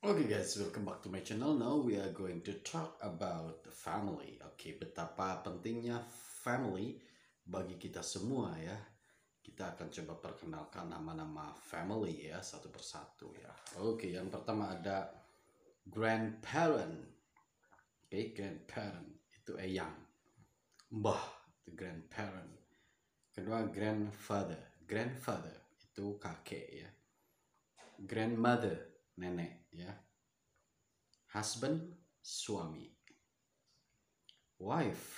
Okay guys, welcome back to my channel. Now we are going to talk about the family. Oke, okay, betapa pentingnya family bagi kita semua ya. Kita akan coba perkenalkan nama-nama family ya satu persatu ya. Oke, yang pertama ada grandparent. Oke, okay, grandparent itu eyang. Mbah, the grandparent. Kedua grandfather. Grandfather itu kakek ya. Grandmother nenek ya. Husband suami. Wife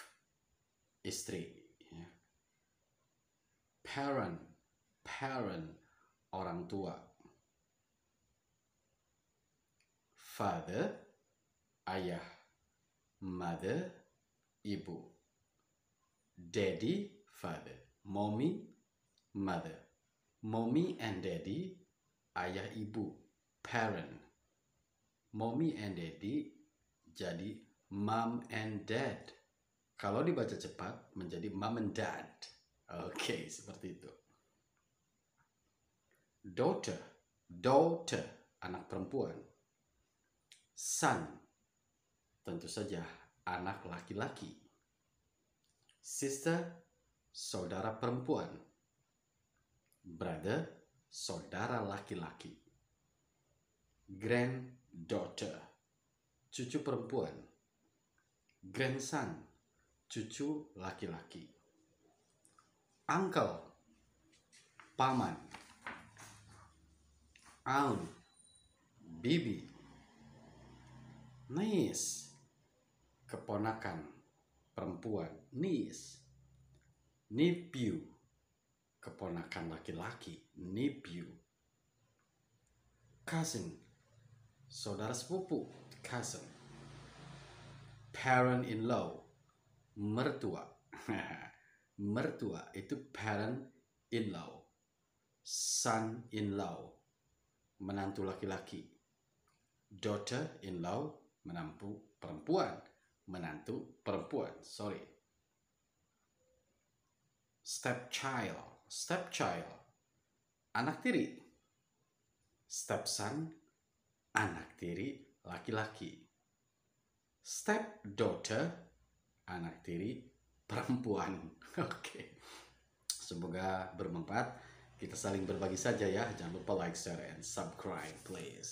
istri ya. Parent parent orang tua. Father ayah. Mother ibu. Daddy father. Mommy mother. Mommy and daddy ayah ibu parent. Mommy and daddy jadi mom and dad. Kalau dibaca cepat menjadi mom and dad. Oke, okay, seperti itu. Daughter, daughter, anak perempuan. Son, tentu saja anak laki-laki. Sister, saudara perempuan. Brother, saudara laki-laki granddaughter, cucu perempuan, grandson, cucu laki-laki, uncle, paman, aunt, bibi, niece, keponakan, perempuan, niece, nephew, keponakan laki-laki, nephew, cousin, saudara sepupu, cousin, parent-in-law, mertua. mertua itu parent-in-law, son-in-law, menantu laki-laki, daughter-in-law, menantu perempuan, menantu perempuan, sorry. Stepchild, stepchild, anak tiri, stepson, anak tiri laki-laki. Stepdaughter, anak tiri perempuan. Oke. Semoga bermanfaat. Kita saling berbagi saja ya. Jangan lupa like, share, and subscribe, please.